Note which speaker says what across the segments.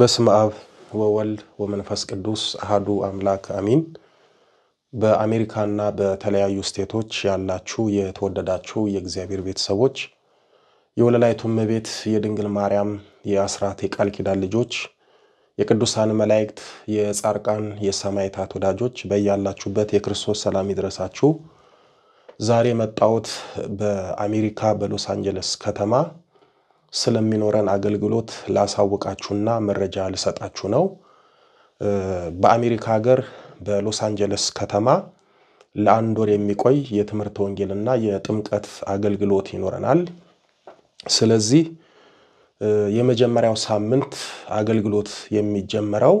Speaker 1: በስመ አብ ወወልድ ወመንፈስ ቅዱስ አሃዱ አምላክ አሚን። በአሜሪካና በተለያዩ ስቴቶች ያላችሁ የተወደዳችሁ የእግዚአብሔር ቤተሰቦች፣ የወለላይቱም ቤት የድንግል ማርያም የአስራት የቃል ኪዳን ልጆች፣ የቅዱሳን መላእክት፣ የጻርቃን የሰማዕታት ወዳጆች በያላችሁበት የክርስቶስ ሰላም ይድረሳችሁ። ዛሬ መጣሁት በአሜሪካ በሎስ አንጀለስ ከተማ ስለሚኖረን አገልግሎት ላሳውቃችሁና መረጃ ልሰጣችሁ ነው። በአሜሪካ ሀገር በሎስ አንጀለስ ከተማ ለአንድ ወር የሚቆይ የትምህርት ወንጌልና የጥምቀት አገልግሎት ይኖረናል። ስለዚህ የመጀመሪያው ሳምንት አገልግሎት የሚጀመረው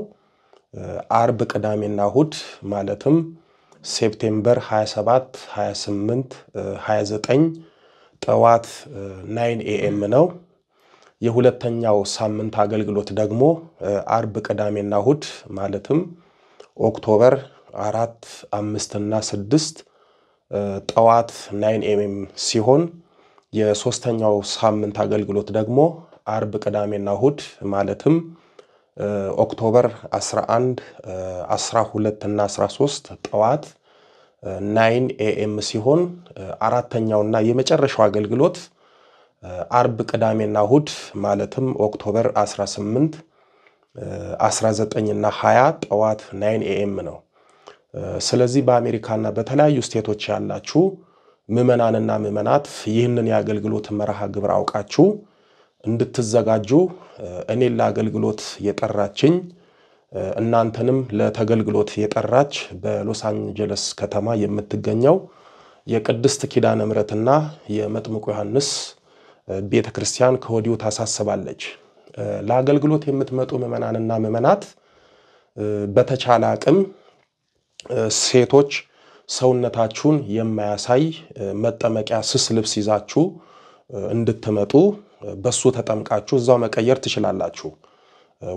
Speaker 1: አርብ፣ ቅዳሜና እሁድ ማለትም ሴፕቴምበር 27፣ 28፣ 29 ጠዋት 9 ኤኤም ነው። የሁለተኛው ሳምንት አገልግሎት ደግሞ አርብ፣ ቅዳሜና እሁድ ማለትም ኦክቶበር አራት አምስትና ስድስት ጠዋት ናይን ኤምኤም ሲሆን የሶስተኛው ሳምንት አገልግሎት ደግሞ አርብ፣ ቅዳሜና እሁድ ማለትም ኦክቶበር 11 12 እና 13 ጠዋት ናይን ኤኤም ሲሆን አራተኛውና የመጨረሻው አገልግሎት አርብ፣ ቅዳሜና እሁድ ማለትም ኦክቶበር 18 19ና 20 ጠዋት 9 ኤኤም ነው። ስለዚህ በአሜሪካና በተለያዩ ስቴቶች ያላችሁ ምዕመናንና ምዕመናት ይህንን የአገልግሎት መርሃ ግብር አውቃችሁ እንድትዘጋጁ እኔን ለአገልግሎት የጠራችኝ እናንተንም ለተገልግሎት የጠራች በሎስ አንጀለስ ከተማ የምትገኘው የቅድስት ኪዳነ ምሕረትና የመጥምቁ ዮሐንስ ቤተ ክርስቲያን ከወዲሁ ታሳስባለች። ለአገልግሎት የምትመጡ ምዕመናንና ምዕመናት በተቻለ አቅም ሴቶች ሰውነታችሁን የማያሳይ መጠመቂያ ስስ ልብስ ይዛችሁ እንድትመጡ በሱ ተጠምቃችሁ እዛው መቀየር ትችላላችሁ።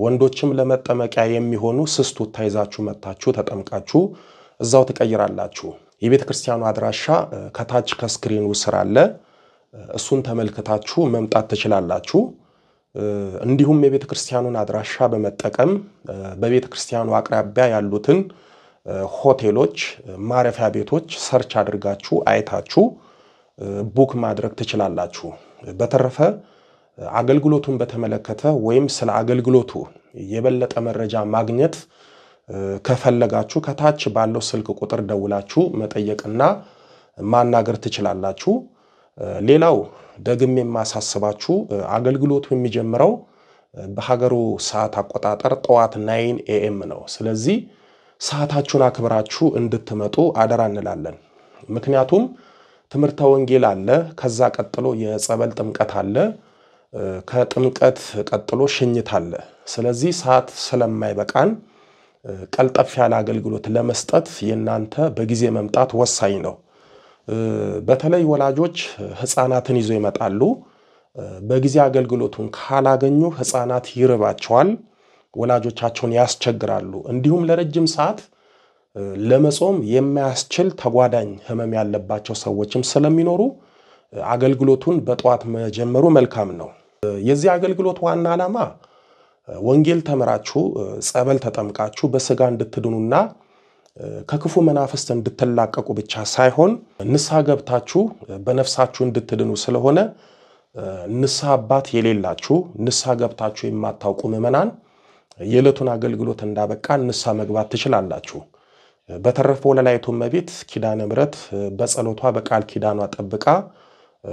Speaker 1: ወንዶችም ለመጠመቂያ የሚሆኑ ስስ ቱታ ይዛችሁ መጥታችሁ ተጠምቃችሁ እዛው ትቀይራላችሁ። የቤተ ክርስቲያኑ አድራሻ ከታች ከስክሪኑ ስር አለ። እሱን ተመልክታችሁ መምጣት ትችላላችሁ። እንዲሁም የቤተ ክርስቲያኑን አድራሻ በመጠቀም በቤተ ክርስቲያኑ አቅራቢያ ያሉትን ሆቴሎች፣ ማረፊያ ቤቶች ሰርች አድርጋችሁ አይታችሁ ቡክ ማድረግ ትችላላችሁ። በተረፈ አገልግሎቱን በተመለከተ ወይም ስለ አገልግሎቱ የበለጠ መረጃ ማግኘት ከፈለጋችሁ ከታች ባለው ስልክ ቁጥር ደውላችሁ መጠየቅና ማናገር ትችላላችሁ። ሌላው ደግም የማሳስባችሁ አገልግሎቱ የሚጀምረው በሀገሩ ሰዓት አቆጣጠር ጠዋት ናይን ኤኤም ነው። ስለዚህ ሰዓታችሁን አክብራችሁ እንድትመጡ አደራ እንላለን። ምክንያቱም ትምህርተ ወንጌል አለ፣ ከዛ ቀጥሎ የጸበል ጥምቀት አለ፣ ከጥምቀት ቀጥሎ ሽኝት አለ። ስለዚህ ሰዓት ስለማይበቃን ቀልጠፍ ያለ አገልግሎት ለመስጠት የእናንተ በጊዜ መምጣት ወሳኝ ነው። በተለይ ወላጆች ህፃናትን ይዘው ይመጣሉ። በጊዜ አገልግሎቱን ካላገኙ ህፃናት ይርባቸዋል፣ ወላጆቻቸውን ያስቸግራሉ። እንዲሁም ለረጅም ሰዓት ለመጾም የማያስችል ተጓዳኝ ህመም ያለባቸው ሰዎችም ስለሚኖሩ አገልግሎቱን በጠዋት መጀመሩ መልካም ነው። የዚህ አገልግሎት ዋና ዓላማ ወንጌል ተምራችሁ ጸበል ተጠምቃችሁ በስጋ እንድትድኑና ከክፉ መናፍስት እንድትላቀቁ ብቻ ሳይሆን ንስሐ ገብታችሁ በነፍሳችሁ እንድትድኑ ስለሆነ ንስሐ አባት የሌላችሁ ንስሐ ገብታችሁ የማታውቁ ምዕመናን የዕለቱን አገልግሎት እንዳበቃን ንስሐ መግባት ትችላላችሁ። በተረፈ ወለላይቱ እመቤት ኪዳነ ምሕረት በጸሎቷ በቃል ኪዳኗ ጠብቃ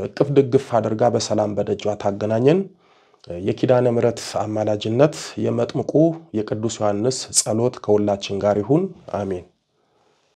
Speaker 1: እቅፍ ድግፍ አድርጋ በሰላም በደጇ ታገናኘን። የኪዳነ ምሕረት አማላጅነት የመጥምቁ የቅዱስ ዮሐንስ ጸሎት ከሁላችን ጋር ይሁን፣ አሜን።